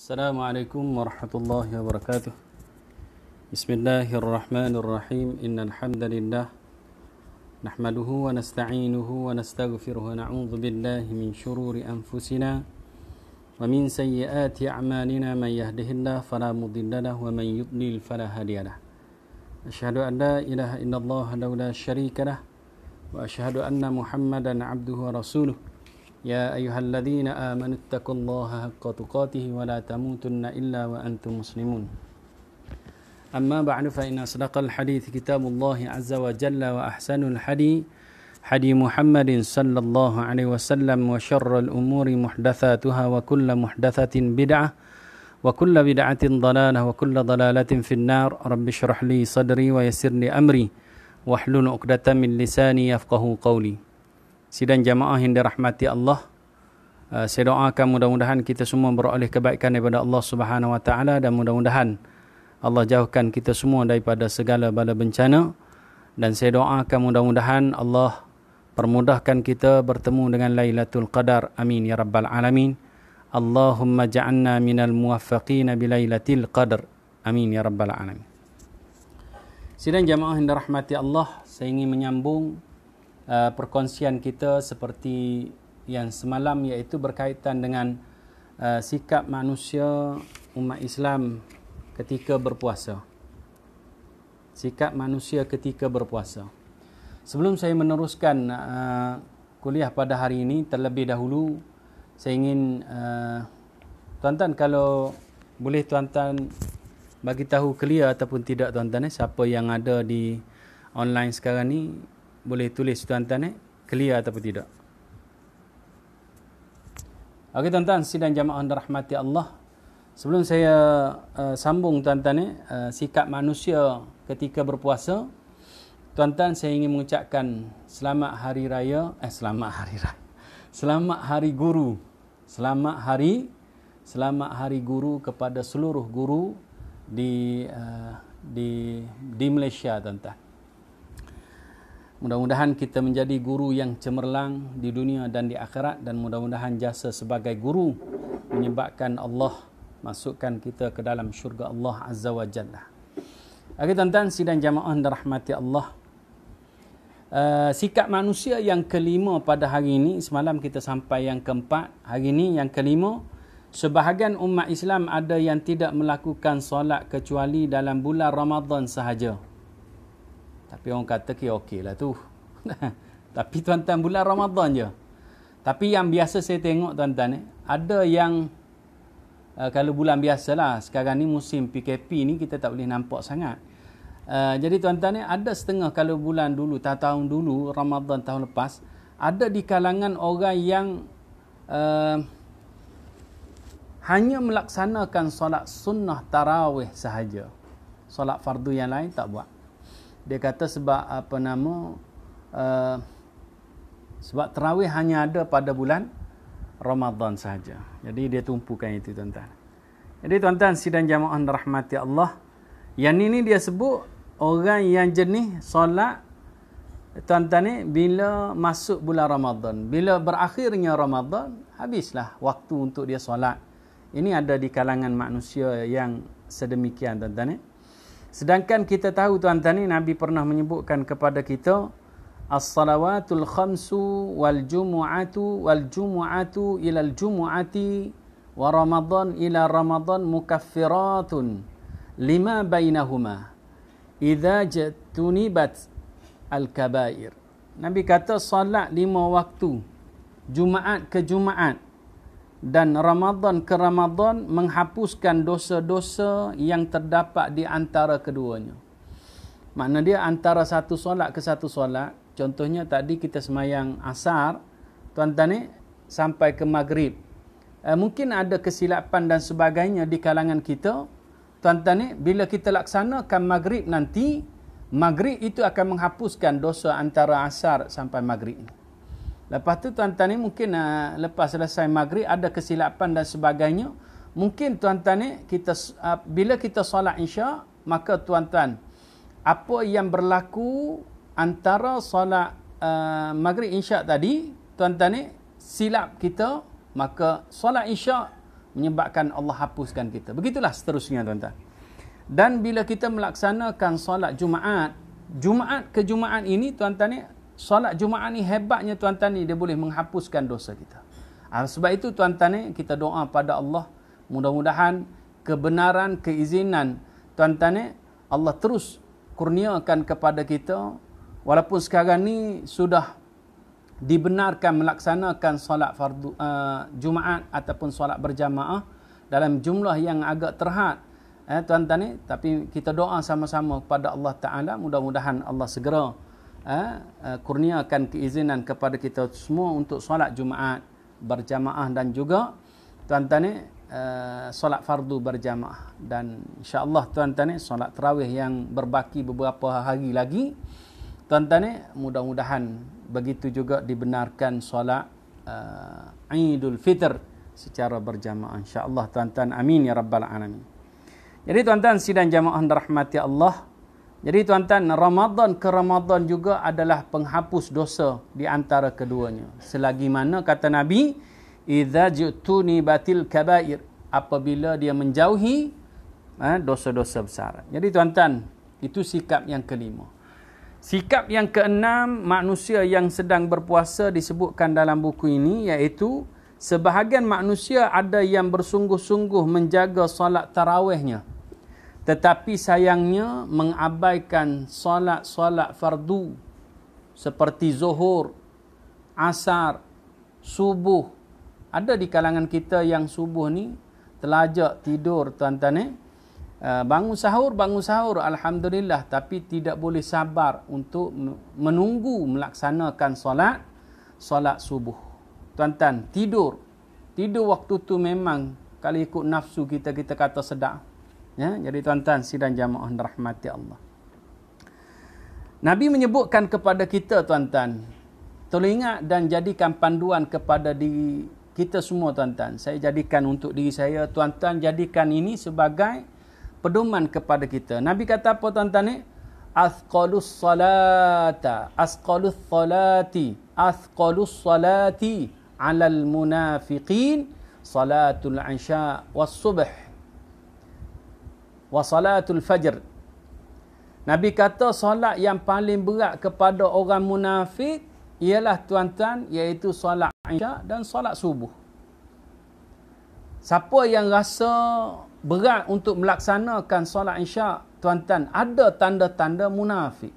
السلام عليكم ورحمة الله وبركاته بسم الله الرحمن الرحيم إن الحمد لله نحمده ونستعينه ونستغفره ونعوذ بالله من شرور أنفسنا ومن سيئات أعمالنا من يهده الله فلا مضل له ومن يضلل فلا هادي له أشهد أن لا إله إلا الله لولا شريك له وأشهد أن محمدا عبده ورسوله يا أيها الذين آمنوا اتقوا الله حق تقاته ولا تموتن إلا وأنتم مسلمون أما بعد فإن أصدق الحديث كتاب الله عز وجل وأحسن الحديث حدي محمد صلى الله عليه وسلم وشر الأمور محدثاتها وكل محدثة بدعة وكل بدعة ضلالة وكل ضلالة في النار رب اشرح لي صدري ويسر لي أمري واحلل عقدة من لساني يفقه قولي sidang jamaah yang dirahmati Allah. Eh, saya doakan mudah-mudahan kita semua beroleh kebaikan daripada Allah Subhanahu Wa Taala dan mudah-mudahan Allah jauhkan kita semua daripada segala bala bencana dan saya doakan mudah-mudahan Allah permudahkan kita bertemu dengan Lailatul Qadar. Amin ya rabbal alamin. Allahumma ja'anna minal muwaffaqin bi Lailatul Qadar. Amin ya rabbal alamin. Sidang jamaah yang dirahmati Allah, saya ingin menyambung Uh, perkongsian kita seperti yang semalam iaitu berkaitan dengan uh, sikap manusia umat Islam ketika berpuasa. Sikap manusia ketika berpuasa. Sebelum saya meneruskan uh, kuliah pada hari ini terlebih dahulu saya ingin uh, tuan-tuan kalau boleh tuan-tuan bagi tahu clear ataupun tidak tuan-tuan eh, siapa yang ada di online sekarang ni boleh tulis tuan-tuan eh clear ataupun tidak. Okey tuan-tuan sidang jemaah dirahmati Allah. Sebelum saya uh, sambung tuan-tuan eh uh, sikap manusia ketika berpuasa tuan-tuan saya ingin mengucapkan selamat hari raya eh selamat hari raya. Selamat hari guru. Selamat hari selamat hari guru kepada seluruh guru di uh, di di Malaysia tuan-tuan. Mudah-mudahan kita menjadi guru yang cemerlang di dunia dan di akhirat dan mudah-mudahan jasa sebagai guru menyebabkan Allah masukkan kita ke dalam syurga Allah Azza wa Jalla. Okey tuan-tuan, sidang jamaah dan rahmati Allah. Uh, sikap manusia yang kelima pada hari ini, semalam kita sampai yang keempat, hari ini yang kelima, sebahagian umat Islam ada yang tidak melakukan solat kecuali dalam bulan Ramadan sahaja. Tapi orang kata okey okay lah tu. Tapi tuan-tuan bulan Ramadan je. Tapi yang biasa saya tengok tuan-tuan eh, ada yang uh, kalau bulan biasa lah sekarang ni musim PKP ni kita tak boleh nampak sangat. Uh, jadi tuan-tuan ni eh, ada setengah kalau bulan dulu, tahun dulu, Ramadan tahun lepas, ada di kalangan orang yang uh, hanya melaksanakan solat sunnah tarawih sahaja. Solat fardu yang lain tak buat dia kata sebab apa nama uh, sebab terawih hanya ada pada bulan Ramadan sahaja. Jadi dia tumpukan itu tuan-tuan. Jadi tuan-tuan sidang jamaah rahmati Allah. Yang ini dia sebut orang yang jenis solat tuan-tuan ni bila masuk bulan Ramadan, bila berakhirnya Ramadan, habislah waktu untuk dia solat. Ini ada di kalangan manusia yang sedemikian tuan-tuan ni. Eh? Sedangkan kita tahu tuan-tuan ni Nabi pernah menyebutkan kepada kita As-salawatul khamsu wal jumu'atu wal jumu'atu ila al jumu'ati wa ramadhan ila ramadhan mukaffiratun lima bainahuma idza jatunibat al kabair Nabi kata solat lima waktu Jumaat ke Jumaat dan Ramadan ke Ramadan menghapuskan dosa-dosa yang terdapat di antara keduanya. Makna dia antara satu solat ke satu solat, contohnya tadi kita semayang asar, tuan-tuan ni eh, sampai ke maghrib. Eh, mungkin ada kesilapan dan sebagainya di kalangan kita. Tuan-tuan ni eh, bila kita laksanakan maghrib nanti, maghrib itu akan menghapuskan dosa antara asar sampai maghrib ini. Lepas tu tuan-tuan ni mungkin uh, lepas selesai maghrib ada kesilapan dan sebagainya. Mungkin tuan-tuan ni kita uh, bila kita solat insya maka tuan-tuan apa yang berlaku antara solat uh, maghrib insya tadi tuan-tuan ni silap kita maka solat insya menyebabkan Allah hapuskan kita. Begitulah seterusnya tuan-tuan. Dan bila kita melaksanakan solat Jumaat, Jumaat ke Jumaat ini tuan-tuan ni solat Jumaat ni hebatnya tuan Tani dia boleh menghapuskan dosa kita. Ah, sebab itu tuan Tani kita doa pada Allah mudah-mudahan kebenaran keizinan tuan Tani Allah terus kurniakan kepada kita walaupun sekarang ni sudah dibenarkan melaksanakan solat fardu uh, Jumaat ataupun solat berjamaah dalam jumlah yang agak terhad eh tuan-tuan tapi kita doa sama-sama kepada Allah Taala mudah-mudahan Allah segera Ah, ah, kurniakan keizinan kepada kita semua untuk solat Jumaat berjamaah dan juga tuan-tuan ni eh, ah, solat fardu berjamaah dan insya-Allah tuan-tuan ni eh, solat tarawih yang berbaki beberapa hari lagi tuan-tuan ni eh, mudah-mudahan begitu juga dibenarkan solat uh, Aidul Fitr secara berjamaah insya-Allah tuan-tuan amin ya rabbal alamin jadi tuan-tuan sidang jamaah dirahmati Allah jadi tuan-tuan, Ramadan ke Ramadan juga adalah penghapus dosa di antara keduanya. Selagi mana kata Nabi, "Idza jutuni batil kabair" apabila dia menjauhi eh, dosa-dosa besar. Jadi tuan-tuan, itu sikap yang kelima. Sikap yang keenam, manusia yang sedang berpuasa disebutkan dalam buku ini iaitu sebahagian manusia ada yang bersungguh-sungguh menjaga solat tarawihnya tetapi sayangnya mengabaikan solat-solat fardu seperti zuhur, asar, subuh. Ada di kalangan kita yang subuh ni telajak tidur tuan-tuan eh. eh bangun sahur, bangun sahur Alhamdulillah Tapi tidak boleh sabar untuk menunggu melaksanakan solat Solat subuh Tuan-tuan, tidur Tidur waktu tu memang Kalau ikut nafsu kita, kita kata sedap ya jadi tuan-tuan sidang jamaah rahmati Allah Nabi menyebutkan kepada kita tuan-tuan teringat dan jadikan panduan kepada diri kita semua tuan-tuan saya jadikan untuk diri saya tuan-tuan jadikan ini sebagai pedoman kepada kita Nabi kata apa tuan-tuan ni asqalus salata asqalus salati asqalus salati alal munafiqin salatul isya was subh wa salatul fajr. Nabi kata solat yang paling berat kepada orang munafik ialah tuan-tuan iaitu solat isyak dan solat subuh. Siapa yang rasa berat untuk melaksanakan solat isyak, tuan-tuan, ada tanda-tanda munafik.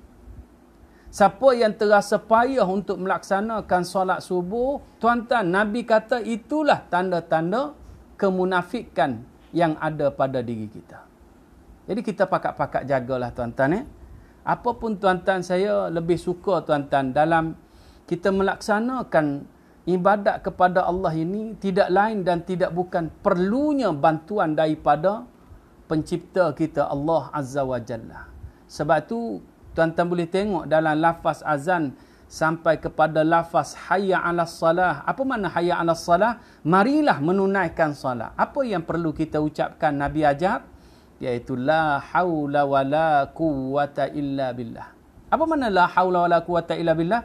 Siapa yang terasa payah untuk melaksanakan solat subuh, tuan-tuan, Nabi kata itulah tanda-tanda kemunafikan yang ada pada diri kita. Jadi kita pakat-pakat jagalah tuan-tuan eh. Apapun tuan-tuan saya lebih suka tuan-tuan dalam kita melaksanakan ibadat kepada Allah ini tidak lain dan tidak bukan perlunya bantuan daripada pencipta kita Allah Azza wa Jalla. Sebab tu tuan-tuan boleh tengok dalam lafaz azan sampai kepada lafaz hayya 'alas salah. Apa makna hayya 'alas salah? Marilah menunaikan solat. Apa yang perlu kita ucapkan Nabi ajar? iaitu la haula wala quwata illa billah. Apa makna la haula wala quwata illa billah?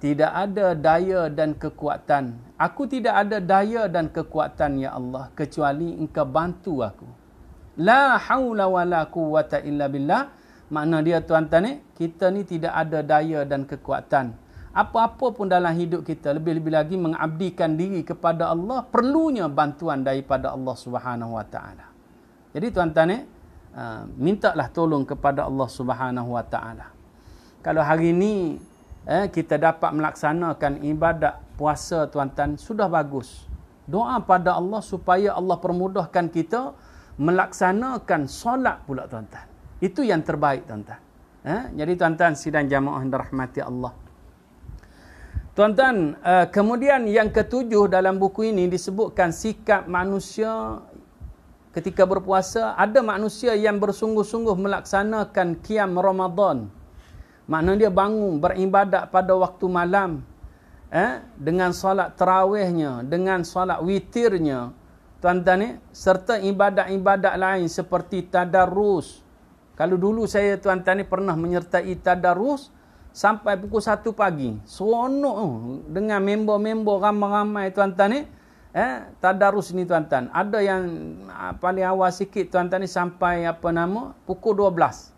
Tidak ada daya dan kekuatan. Aku tidak ada daya dan kekuatan ya Allah kecuali engkau bantu aku. La haula wala quwata illa billah. Makna dia tuan-tuan ni, kita ni tidak ada daya dan kekuatan. Apa-apa pun dalam hidup kita, lebih-lebih lagi mengabdikan diri kepada Allah, perlunya bantuan daripada Allah Subhanahu Wa Taala. Jadi tuan-tuan eh, uh, mintalah tolong kepada Allah Subhanahu Wa Taala. Kalau hari ini eh, kita dapat melaksanakan ibadat puasa tuan-tuan sudah bagus. Doa pada Allah supaya Allah permudahkan kita melaksanakan solat pula tuan-tuan. Itu yang terbaik tuan-tuan. Eh? Jadi tuan-tuan sidang jamaah yang dirahmati Allah. Tuan-tuan, eh, kemudian yang ketujuh dalam buku ini disebutkan sikap manusia ketika berpuasa ada manusia yang bersungguh-sungguh melaksanakan kiam Ramadan. Maknanya dia bangun beribadat pada waktu malam eh dengan solat tarawihnya, dengan solat witirnya, tuan-tuan ni, eh, serta ibadat-ibadat lain seperti tadarus. Kalau dulu saya tuan-tuan ni eh, pernah menyertai tadarus sampai pukul 1 pagi. Seronok oh, dengan member-member ramai-ramai tuan-tuan ni. Eh, -ramai, eh tadarus ni tuan-tuan ada yang ah, paling awal sikit tuan-tuan ni sampai apa nama pukul 12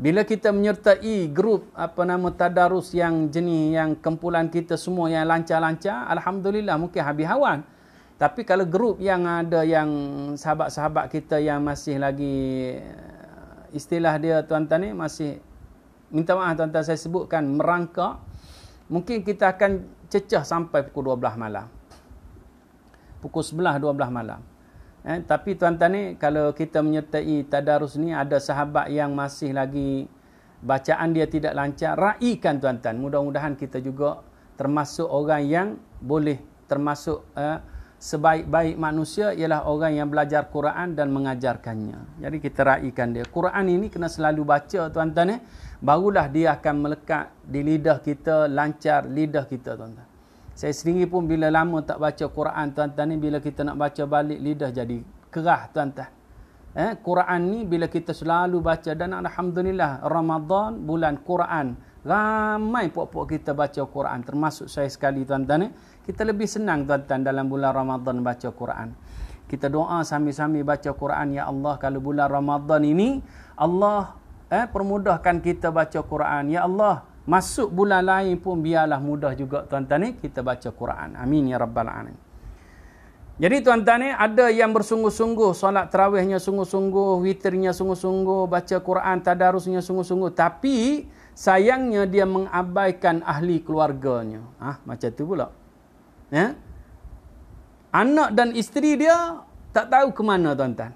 bila kita menyertai grup apa nama tadarus yang jenis yang kumpulan kita semua yang lancar-lancar alhamdulillah mungkin habis awal tapi kalau grup yang ada yang sahabat-sahabat kita yang masih lagi eh, istilah dia tuan-tuan ni masih minta maaf tuan-tuan saya sebutkan merangkak mungkin kita akan cecah sampai pukul 12 malam pukul 11 12 malam eh tapi tuan-tuan ni kalau kita menyertai tadarus ni ada sahabat yang masih lagi bacaan dia tidak lancar raikan tuan-tuan mudah-mudahan kita juga termasuk orang yang boleh termasuk eh, sebaik-baik manusia ialah orang yang belajar Quran dan mengajarkannya. Jadi kita raikan dia. Quran ini kena selalu baca tuan-tuan eh. Barulah dia akan melekat di lidah kita, lancar lidah kita tuan-tuan. Saya sendiri pun bila lama tak baca Quran tuan-tuan ni bila kita nak baca balik lidah jadi kerah tuan-tuan. Eh Quran ni bila kita selalu baca dan alhamdulillah Ramadan bulan Quran ramai puak-puak kita baca Quran termasuk saya sekali tuan-tuan ni. Eh. Kita lebih senang tuan-tuan dalam bulan Ramadan baca Quran. Kita doa sambil-sambil baca Quran ya Allah kalau bulan Ramadan ini Allah eh permudahkan kita baca Quran ya Allah. Masuk bulan lain pun biarlah mudah juga tuan-tuan ni eh? kita baca Quran. Amin ya rabbal alamin. Jadi tuan-tuan ni eh, ada yang bersungguh-sungguh solat tarawihnya sungguh-sungguh, witirnya sungguh-sungguh, baca Quran tadarusnya sungguh-sungguh tapi sayangnya dia mengabaikan ahli keluarganya. Ah ha, macam tu pula. Ya. Anak dan isteri dia tak tahu ke mana tuan-tuan.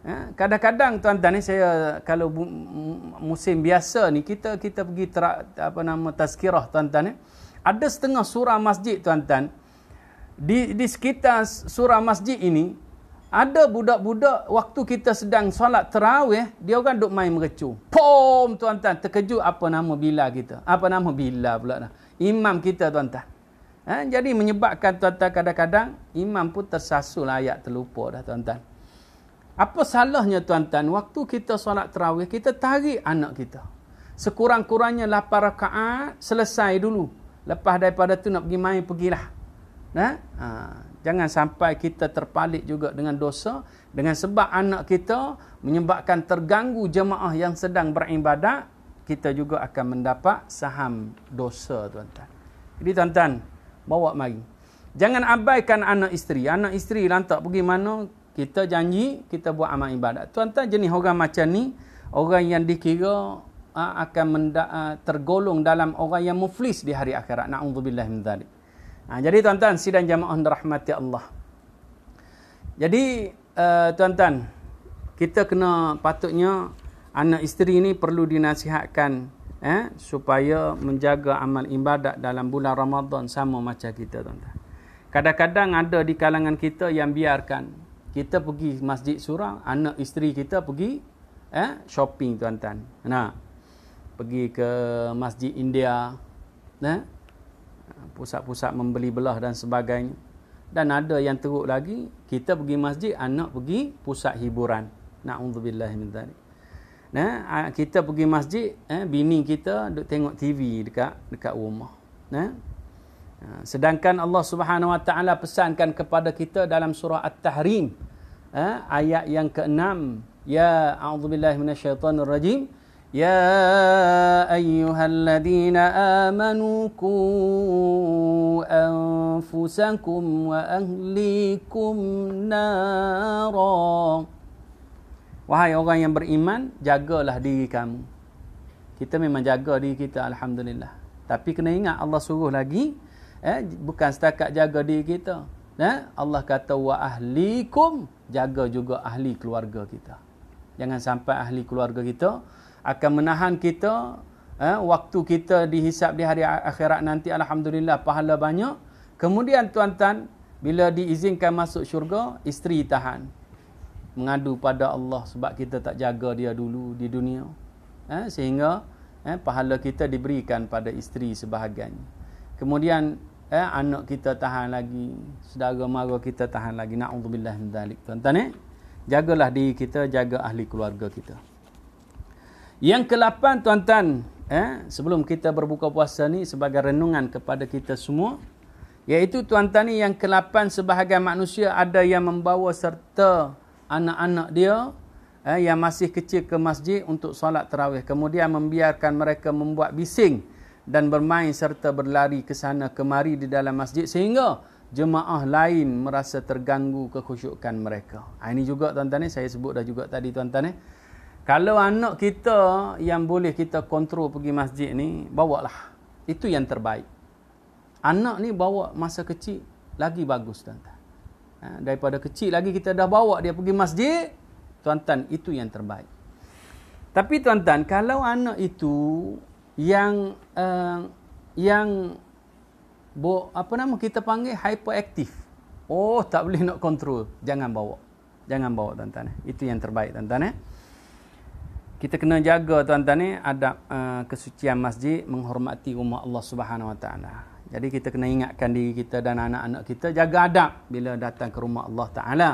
Ha? kadang-kadang tuan-tuan ni saya kalau musim biasa ni kita kita pergi tra- apa nama tazkirah tuan-tuan ni eh. ada setengah surah masjid tuan-tuan di di sekitar surah masjid ini ada budak-budak waktu kita sedang solat terawih eh, dia orang duk main mercu pom tuan-tuan terkejut apa nama bila kita apa nama bila pula dah imam kita tuan-tuan ha? jadi menyebabkan tuan-tuan kadang-kadang imam pun tersasul ayat terlupa dah tuan-tuan apa salahnya tuan-tuan, waktu kita solat tarawih kita tarik anak kita. Sekurang-kurangnya 8 rakaat, selesai dulu. Lepas daripada tu nak pergi main, pergilah. Nah? Ha? ha. Jangan sampai kita terpalit juga dengan dosa. Dengan sebab anak kita menyebabkan terganggu jemaah yang sedang beribadat, kita juga akan mendapat saham dosa tuan-tuan. Jadi tuan-tuan, bawa mari. Jangan abaikan anak isteri. Anak isteri lantak pergi mana, kita janji kita buat amal ibadat. Tuan-tuan jenis orang macam ni, orang yang dikira uh, akan menda, uh, tergolong dalam orang yang muflis di hari akhirat. Nauzubillah min dzalik. Ha, ah, jadi tuan-tuan sidang jemaah rahmati Allah. Jadi uh, tuan-tuan kita kena patutnya anak isteri ni perlu dinasihatkan eh supaya menjaga amal ibadat dalam bulan Ramadan sama macam kita tuan-tuan. Kadang-kadang ada di kalangan kita yang biarkan kita pergi masjid surau, anak isteri kita pergi eh shopping tuan-tuan. Nah. Pergi ke Masjid India, nah. Eh, pusat-pusat membeli belah dan sebagainya. Dan ada yang teruk lagi, kita pergi masjid, anak pergi pusat hiburan. Nauzubillah min zalik. Nah, kita pergi masjid, eh bini kita duk tengok TV dekat dekat rumah. Nah. Eh. Ha, sedangkan Allah Subhanahu Wa Taala pesankan kepada kita dalam surah At-Tahrim ha, ayat yang ke-6 ya a'udzubillahi minasyaitonir rajim ya ayyuhalladzina amanu qu anfusakum wa ahlikum nara wahai orang yang beriman jagalah diri kamu kita memang jaga diri kita alhamdulillah tapi kena ingat Allah suruh lagi eh, bukan setakat jaga diri kita. Eh, Allah kata wa ahlikum jaga juga ahli keluarga kita. Jangan sampai ahli keluarga kita akan menahan kita eh, waktu kita dihisap di hari akhirat nanti alhamdulillah pahala banyak. Kemudian tuan-tuan bila diizinkan masuk syurga isteri tahan mengadu pada Allah sebab kita tak jaga dia dulu di dunia. Eh, sehingga eh, pahala kita diberikan pada isteri sebahagian. Kemudian eh, anak kita tahan lagi, saudara mara kita tahan lagi. Nauzubillah min zalik. Tuan-tuan eh, jagalah diri kita, jaga ahli keluarga kita. Yang ke-8 tuan-tuan, eh, sebelum kita berbuka puasa ni sebagai renungan kepada kita semua, iaitu tuan-tuan ni yang ke-8 sebahagian manusia ada yang membawa serta anak-anak dia eh, yang masih kecil ke masjid untuk solat terawih. Kemudian membiarkan mereka membuat bising dan bermain serta berlari ke sana kemari di dalam masjid sehingga jemaah lain merasa terganggu kekhusyukan mereka. Ah, ini juga tuan-tuan eh, saya sebut dah juga tadi tuan-tuan eh. Kalau anak kita yang boleh kita kontrol pergi masjid ni, bawalah. Itu yang terbaik. Anak ni bawa masa kecil lagi bagus tuan-tuan. Ha, daripada kecil lagi kita dah bawa dia pergi masjid, tuan-tuan itu yang terbaik. Tapi tuan-tuan, kalau anak itu yang uh, yang bo apa nama kita panggil hyperaktif. Oh, tak boleh nak kontrol, Jangan bawa. Jangan bawa tuan-tuan eh. Itu yang terbaik tuan-tuan eh. Kita kena jaga tuan-tuan eh adab uh, kesucian masjid, menghormati rumah Allah Subhanahu Wa Taala. Jadi kita kena ingatkan diri kita dan anak-anak kita jaga adab bila datang ke rumah Allah Taala.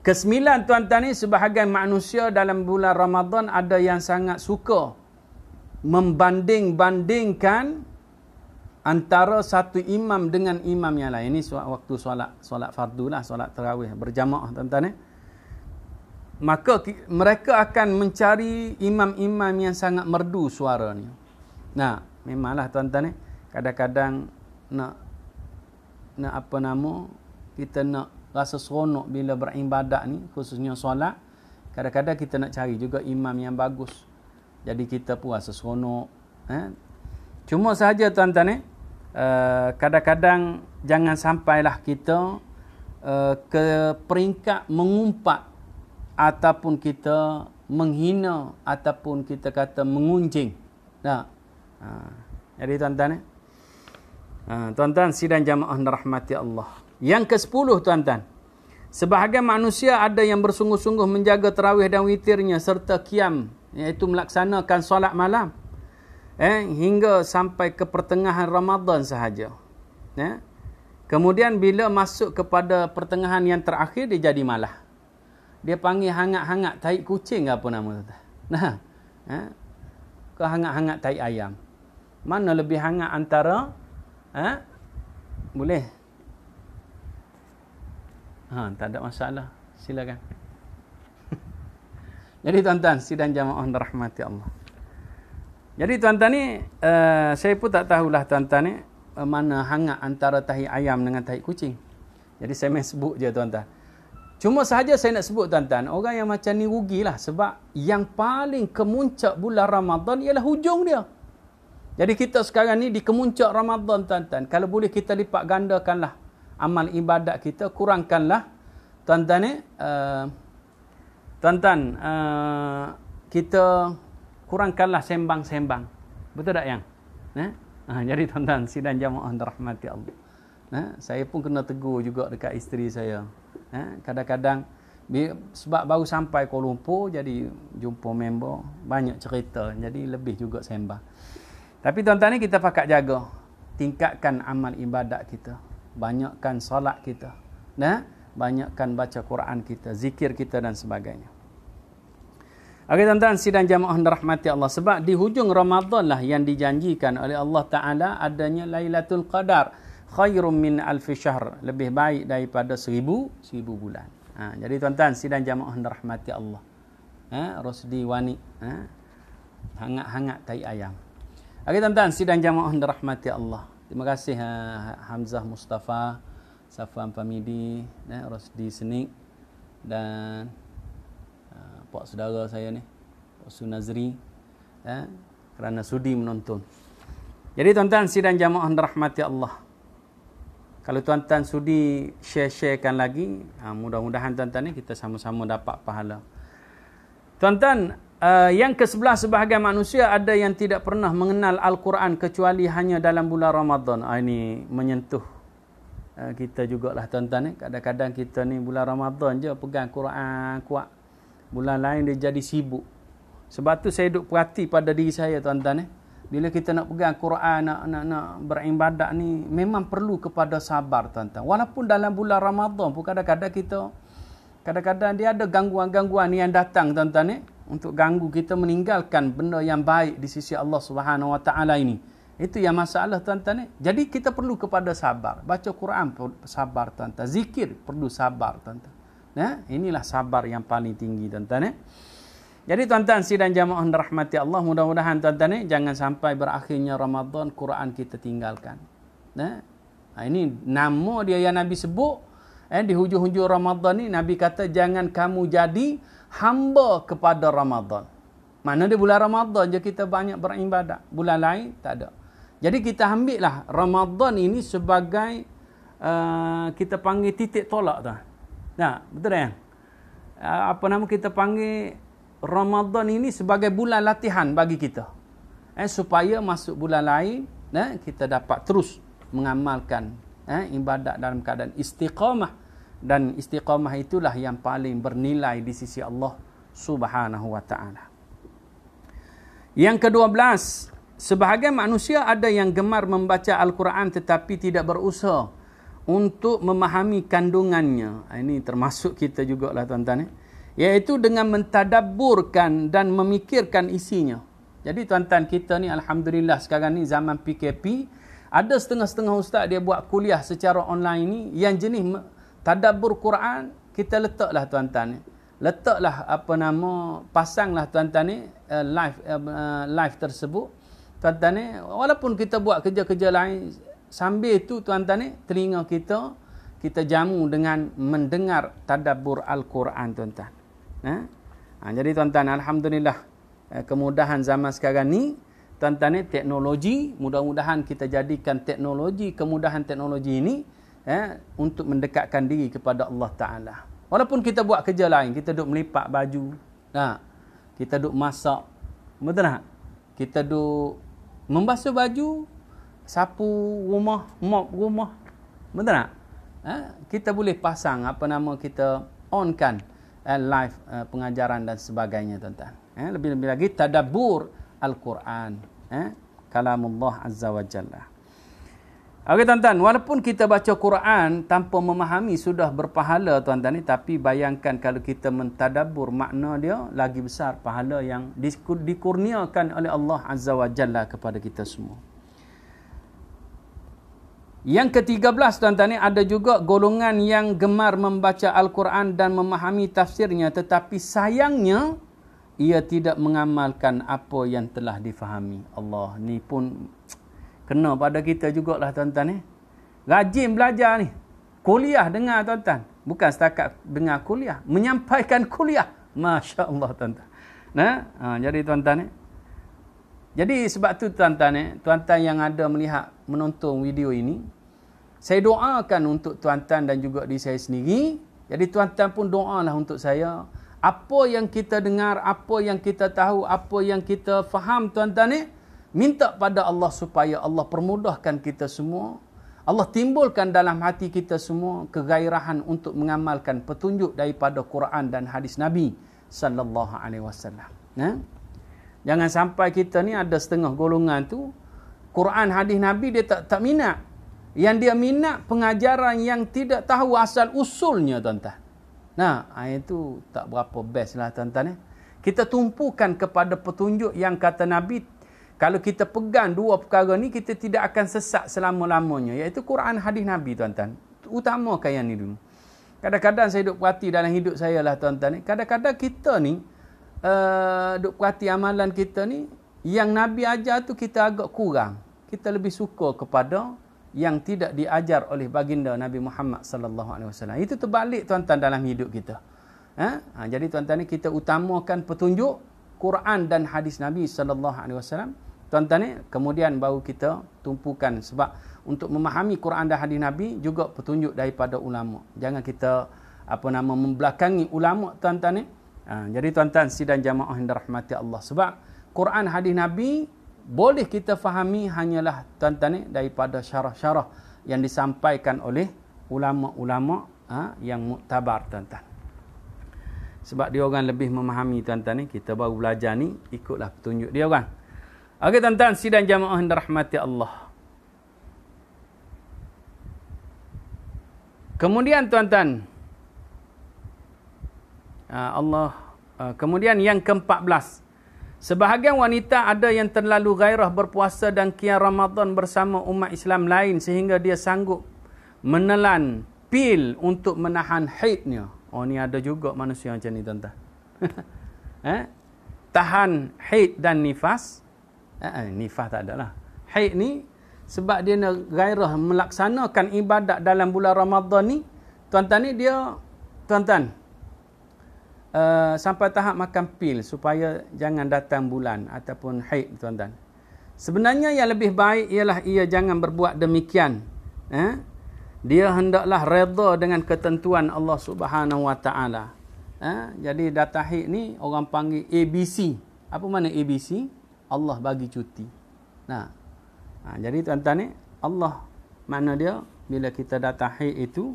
Kesembilan tuan-tuan ni eh, sebahagian manusia dalam bulan Ramadan ada yang sangat suka membanding-bandingkan antara satu imam dengan imam yang lain. Ini waktu solat, solat fardu lah, solat terawih, berjamaah tuan-tuan eh. Maka mereka akan mencari imam-imam yang sangat merdu suaranya. Nah, memanglah tuan-tuan eh. Kadang-kadang nak nak apa nama kita nak rasa seronok bila beribadat ni khususnya solat kadang-kadang kita nak cari juga imam yang bagus jadi kita pun rasa seronok. Eh? Cuma sahaja tuan-tuan eh? uh, kadang-kadang jangan sampailah kita uh, ke peringkat mengumpat ataupun kita menghina ataupun kita kata mengunjing. Nah. Ha. Uh, jadi tuan-tuan eh? uh, tuan-tuan sidang jamaah rahmati Allah. Yang ke-10 tuan-tuan. Sebahagian manusia ada yang bersungguh-sungguh menjaga terawih dan witirnya serta kiam iaitu melaksanakan solat malam eh hingga sampai ke pertengahan Ramadan sahaja ya eh? kemudian bila masuk kepada pertengahan yang terakhir dia jadi malah dia panggil hangat-hangat tai kucing ke apa nama tu nah eh? ke hangat-hangat tai ayam mana lebih hangat antara eh boleh ha tak ada masalah silakan jadi tuan-tuan, sidang jamaah rahmati Allah. Jadi tuan-tuan ni, uh, saya pun tak tahulah tuan-tuan ni, uh, mana hangat antara tahi ayam dengan tahi kucing. Jadi saya main sebut je tuan-tuan. Cuma sahaja saya nak sebut tuan-tuan, orang yang macam ni rugilah sebab yang paling kemuncak bulan Ramadan ialah hujung dia. Jadi kita sekarang ni di kemuncak Ramadan tuan-tuan. Kalau boleh kita lipat gandakanlah amal ibadat kita, kurangkanlah tuan-tuan ni, uh, Tuan-tuan, uh, kita kurangkanlah sembang-sembang. Betul tak yang? Eh? Uh, jadi tuan-tuan, sidan jamaah rahmati Allah. Eh? Saya pun kena tegur juga dekat isteri saya. Eh? Kadang-kadang, sebab baru sampai Kuala Lumpur, jadi jumpa member, banyak cerita. Jadi lebih juga sembang. Tapi tuan-tuan ni kita pakat jaga. Tingkatkan amal ibadat kita. Banyakkan solat kita. Nah, eh? banyakkan baca Quran kita, zikir kita dan sebagainya. Okey tuan-tuan, sidang jamaah yang dirahmati Allah. Sebab di hujung Ramadan lah yang dijanjikan oleh Allah Ta'ala adanya Lailatul Qadar. Khairum min alfi syahr. Lebih baik daripada seribu, seribu bulan. Ha, jadi tuan-tuan, sidang jamaah yang dirahmati Allah. Ha, Rosdi Wani. Ha, hangat-hangat tai ayam. Okey tuan-tuan, sidang jamaah yang dirahmati Allah. Terima kasih ha, Hamzah Mustafa. Safwan Pamidi eh, Rosdi Senik dan uh, ah, pak saudara saya ni Pak Sunazri eh, kerana sudi menonton jadi tuan-tuan sidang jamaah rahmati Allah kalau tuan-tuan sudi share-sharekan lagi uh, mudah-mudahan tuan-tuan ni kita sama-sama dapat pahala tuan-tuan Uh, yang ke sebelah sebahagian manusia ada yang tidak pernah mengenal Al-Quran kecuali hanya dalam bulan Ramadan. Uh, ini menyentuh Eh, kita jugalah tuan-tuan eh. Kadang-kadang kita ni bulan Ramadan je pegang Quran kuat. Bulan lain dia jadi sibuk. Sebab tu saya duk perhati pada diri saya tuan-tuan eh. Bila kita nak pegang Quran, nak, nak, nak beribadat ni memang perlu kepada sabar tuan-tuan. Walaupun dalam bulan Ramadan pun kadang-kadang kita kadang-kadang dia ada gangguan-gangguan yang datang tuan-tuan eh. Untuk ganggu kita meninggalkan benda yang baik di sisi Allah Subhanahu Wa Taala ini. Itu yang masalah tuan-tuan ni. Jadi kita perlu kepada sabar. Baca Quran perlu sabar tuan-tuan. Zikir perlu sabar tuan-tuan. Ya, inilah sabar yang paling tinggi tuan-tuan ya. Jadi tuan-tuan sidang jamaah rahmati Allah mudah-mudahan tuan-tuan ya, jangan sampai berakhirnya Ramadan Quran kita tinggalkan. Ya. Nah, ha, ini nama dia yang Nabi sebut eh, di hujung-hujung Ramadan ni Nabi kata jangan kamu jadi hamba kepada Ramadan. Mana dia bulan Ramadan je kita banyak beribadat. Bulan lain tak ada. Jadi kita ambil lah Ramadan ini sebagai uh, kita panggil titik tolak tu. Nah, betul kan? Uh, apa nama kita panggil Ramadhan ini sebagai bulan latihan bagi kita. Eh, supaya masuk bulan lain, eh, kita dapat terus mengamalkan eh, ibadat dalam keadaan istiqamah. Dan istiqamah itulah yang paling bernilai di sisi Allah subhanahu wa ta'ala. Yang kedua belas sebahagian manusia ada yang gemar membaca Al-Quran tetapi tidak berusaha untuk memahami kandungannya. Ah, ini termasuk kita jugalah tuan-tuan. Eh? Iaitu dengan mentadaburkan dan memikirkan isinya. Jadi tuan-tuan kita ni Alhamdulillah sekarang ni zaman PKP. Ada setengah-setengah ustaz dia buat kuliah secara online ni. Yang jenis tadabur Quran kita letaklah tuan-tuan. Eh? Letaklah apa nama pasanglah tuan-tuan ni eh, eh, live, eh, live tersebut tuan-tuan ni, walaupun kita buat kerja-kerja lain, sambil tu tuan-tuan ni, telinga kita, kita jamu dengan mendengar tadabur Al-Quran tuan-tuan. Eh? Ha, jadi tuan-tuan, Alhamdulillah, eh, kemudahan zaman sekarang ni, tuan-tuan ni, teknologi, mudah-mudahan kita jadikan teknologi, kemudahan teknologi ini, eh, untuk mendekatkan diri kepada Allah Ta'ala. Walaupun kita buat kerja lain, kita duduk melipat baju, ha, kita duduk masak, betul tak? Kita duduk membasuh baju, sapu rumah, mop rumah. Betul tak? Eh? Kita boleh pasang apa nama kita onkan eh, live eh, pengajaran dan sebagainya tuan-tuan. Eh? Lebih-lebih lagi tadabbur Al-Quran. Eh? Kalamullah Azza Wajalla. Okey tuan-tuan, walaupun kita baca Quran tanpa memahami sudah berpahala tuan-tuan ni tapi bayangkan kalau kita mentadabur makna dia lagi besar pahala yang dikurniakan oleh Allah Azza wa Jalla kepada kita semua. Yang ke-13 tuan-tuan ni ada juga golongan yang gemar membaca Al-Quran dan memahami tafsirnya tetapi sayangnya ia tidak mengamalkan apa yang telah difahami. Allah ni pun Kena pada kita jugalah tuan-tuan ni. Eh? Rajin belajar ni. Kuliah dengar tuan-tuan. Bukan setakat dengar kuliah. Menyampaikan kuliah. Masya Allah tuan-tuan. Nah, ha, jadi tuan-tuan ni. Eh? Jadi sebab tu tuan-tuan ni. Tuan-tuan yang ada melihat menonton video ini. Saya doakan untuk tuan-tuan dan juga di saya sendiri. Jadi tuan-tuan pun doalah untuk saya. Apa yang kita dengar, apa yang kita tahu, apa yang kita faham tuan-tuan ni. Eh? minta pada Allah supaya Allah permudahkan kita semua Allah timbulkan dalam hati kita semua kegairahan untuk mengamalkan petunjuk daripada Quran dan hadis Nabi sallallahu alaihi wasallam ya jangan sampai kita ni ada setengah golongan tu Quran hadis Nabi dia tak tak minat yang dia minat pengajaran yang tidak tahu asal usulnya tuan-tuan nah itu tak berapa best lah tuan-tuan ya kita tumpukan kepada petunjuk yang kata Nabi kalau kita pegang dua perkara ni, kita tidak akan sesat selama-lamanya. Iaitu Quran hadis Nabi, tuan-tuan. Utamakan yang ni dulu. Kadang-kadang saya duk perhati dalam hidup saya lah, tuan-tuan. Kadang-kadang kita ni, uh, eh, duk perhati amalan kita ni, yang Nabi ajar tu kita agak kurang. Kita lebih suka kepada yang tidak diajar oleh baginda Nabi Muhammad sallallahu alaihi wasallam. Itu terbalik tuan-tuan dalam hidup kita. Ha? ha? jadi tuan-tuan ni kita utamakan petunjuk Quran dan hadis Nabi sallallahu alaihi wasallam. Tuan-tuan ni eh, kemudian baru kita tumpukan sebab untuk memahami Quran dan hadis Nabi juga petunjuk daripada ulama. Jangan kita apa nama membelakangi ulama tuan-tuan ni. Eh. Ha, jadi tuan-tuan sidang jamaah yang dirahmati Allah sebab Quran hadis Nabi boleh kita fahami hanyalah tuan-tuan ni eh, daripada syarah-syarah yang disampaikan oleh ulama-ulama ha, yang muktabar tuan-tuan sebab dia orang lebih memahami tuan-tuan ni kita baru belajar ni ikutlah petunjuk dia orang okey tuan-tuan sidang jamaah yang dirahmati Allah kemudian tuan-tuan ah, Allah ah, kemudian yang ke-14 Sebahagian wanita ada yang terlalu gairah berpuasa dan kia Ramadan bersama umat Islam lain sehingga dia sanggup menelan pil untuk menahan haidnya. Oh ni ada juga manusia macam ni tuan-tuan. eh? Tahan haid dan nifas. Eh, eh, nifas tak ada lah. Haid ni sebab dia nak gairah melaksanakan ibadat dalam bulan Ramadan ni. Tuan-tuan ni dia, tuan-tuan. Uh, sampai tahap makan pil supaya jangan datang bulan ataupun haid tuan-tuan. Sebenarnya yang lebih baik ialah ia jangan berbuat demikian. Eh? dia hendaklah redha dengan ketentuan Allah Subhanahu Wa Taala. Ha? Jadi datahik ni orang panggil ABC. Apa mana ABC? Allah bagi cuti. Nah. Ha, jadi tuan-tuan ni Allah mana dia bila kita datahik itu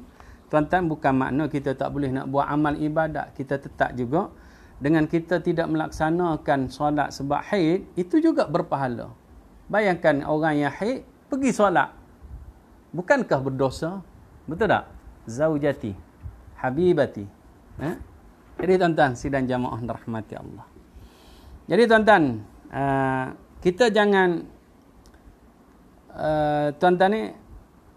tuan-tuan bukan makna kita tak boleh nak buat amal ibadat, kita tetap juga dengan kita tidak melaksanakan solat sebab haid itu juga berpahala. Bayangkan orang yang haid pergi solat bukankah berdosa? Betul tak? Zaujati, habibati. Eh? Jadi tuan-tuan, sidang jamaah rahmati Allah. Jadi tuan-tuan, uh, kita jangan eh, tuan-tuan uh, ni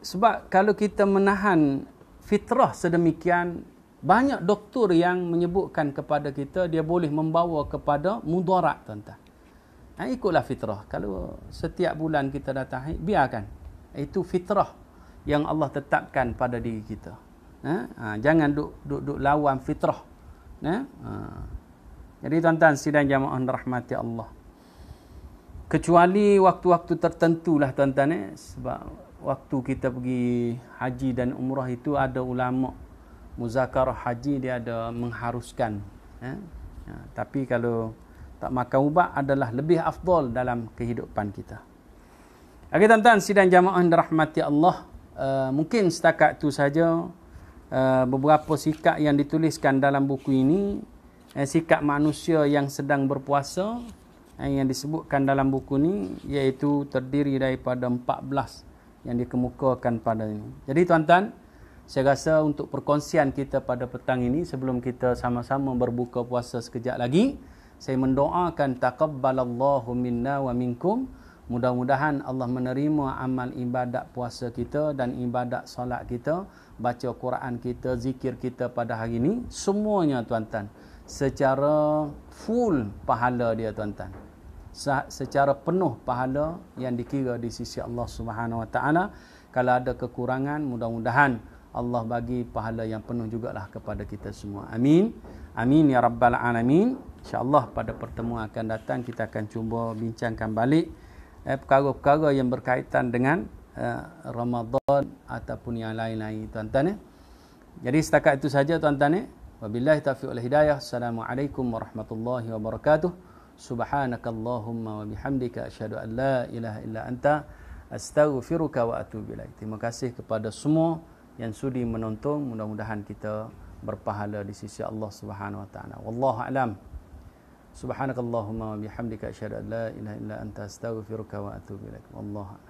sebab kalau kita menahan fitrah sedemikian banyak doktor yang menyebutkan kepada kita dia boleh membawa kepada mudarat tuan-tuan. Ha, ikutlah fitrah. Kalau setiap bulan kita datang, biarkan. Itu fitrah yang Allah tetapkan pada diri kita. Ha, ha jangan duk, duk duk lawan fitrah. Eh? Ha. Jadi tuan-tuan sidang jamaah rahmati Allah. Kecuali waktu-waktu tertentulah tuan-tuan eh? sebab waktu kita pergi haji dan umrah itu ada ulama muzakarah haji dia ada mengharuskan eh? ha, tapi kalau tak makan ubat adalah lebih afdol dalam kehidupan kita. Okey tuan-tuan sidang jamaah dirahmati Allah. Eh, mungkin setakat itu saja uh, beberapa sikap yang dituliskan dalam buku ini uh, sikap manusia yang sedang berpuasa uh, yang disebutkan dalam buku ini iaitu terdiri daripada 14 yang dikemukakan pada ini jadi tuan-tuan saya rasa untuk perkongsian kita pada petang ini sebelum kita sama-sama berbuka puasa sekejap lagi saya mendoakan taqabbalallahu minna wa minkum Mudah-mudahan Allah menerima amal ibadat puasa kita dan ibadat solat kita, baca Quran kita, zikir kita pada hari ini. Semuanya tuan-tuan, secara full pahala dia tuan-tuan. Secara penuh pahala yang dikira di sisi Allah Subhanahu Wa Taala. Kalau ada kekurangan, mudah-mudahan Allah bagi pahala yang penuh jugalah kepada kita semua. Amin. Amin ya rabbal alamin. Insya-Allah pada pertemuan akan datang kita akan cuba bincangkan balik Eh, perkara-perkara yang berkaitan dengan eh, Ramadan ataupun yang lain-lain tuan-tuan ya. Jadi setakat itu saja tuan-tuan ya. Wabillahi taufiq wal hidayah. Assalamualaikum warahmatullahi wabarakatuh. Subhanakallahumma wa bihamdika asyhadu an la ilaha illa anta astaghfiruka wa atubu ilaik. Terima kasih kepada semua yang sudi menonton. Mudah-mudahan kita berpahala di sisi Allah Subhanahu wa taala. Wallahu alam. Subhanakallahumma wa bihamdika asyhadu an la ilaha illa anta astaghfiruka wa atubu ilaik. Wallahu